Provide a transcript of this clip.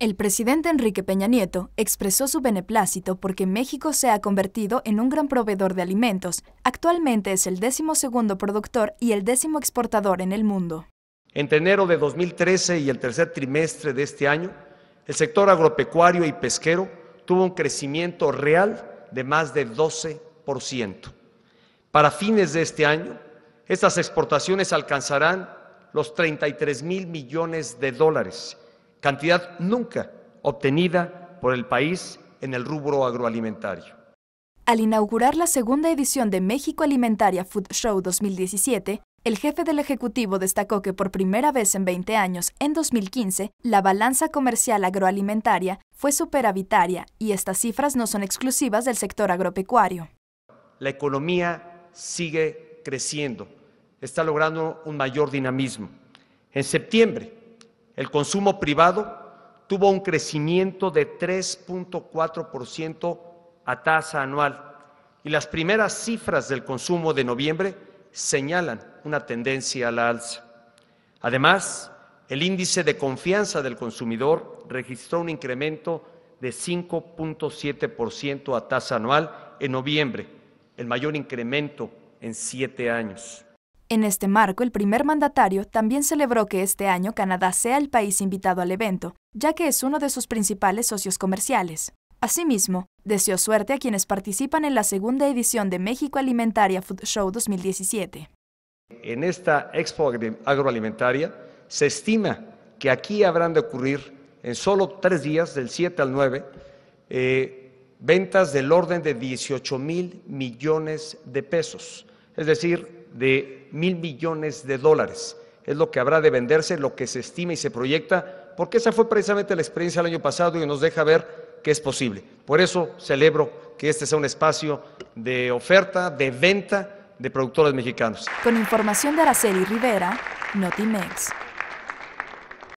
El presidente Enrique Peña Nieto expresó su beneplácito porque México se ha convertido en un gran proveedor de alimentos. Actualmente es el décimo segundo productor y el décimo exportador en el mundo. Entre enero de 2013 y el tercer trimestre de este año, el sector agropecuario y pesquero tuvo un crecimiento real de más del 12%. Para fines de este año, estas exportaciones alcanzarán los 33 mil millones de dólares cantidad nunca obtenida por el país en el rubro agroalimentario. Al inaugurar la segunda edición de México Alimentaria Food Show 2017, el jefe del Ejecutivo destacó que por primera vez en 20 años, en 2015, la balanza comercial agroalimentaria fue superavitaria y estas cifras no son exclusivas del sector agropecuario. La economía sigue creciendo, está logrando un mayor dinamismo. En septiembre, el consumo privado tuvo un crecimiento de 3.4% a tasa anual y las primeras cifras del consumo de noviembre señalan una tendencia a la alza. Además, el índice de confianza del consumidor registró un incremento de 5.7% a tasa anual en noviembre, el mayor incremento en siete años. En este marco, el primer mandatario también celebró que este año Canadá sea el país invitado al evento, ya que es uno de sus principales socios comerciales. Asimismo, deseó suerte a quienes participan en la segunda edición de México Alimentaria Food Show 2017. En esta expo agroalimentaria se estima que aquí habrán de ocurrir en solo tres días, del 7 al 9, eh, ventas del orden de 18 mil millones de pesos, es decir, de mil millones de dólares. Es lo que habrá de venderse, lo que se estima y se proyecta, porque esa fue precisamente la experiencia del año pasado y nos deja ver que es posible. Por eso celebro que este sea un espacio de oferta, de venta de productores mexicanos. Con información de Araceli Rivera, Notimex.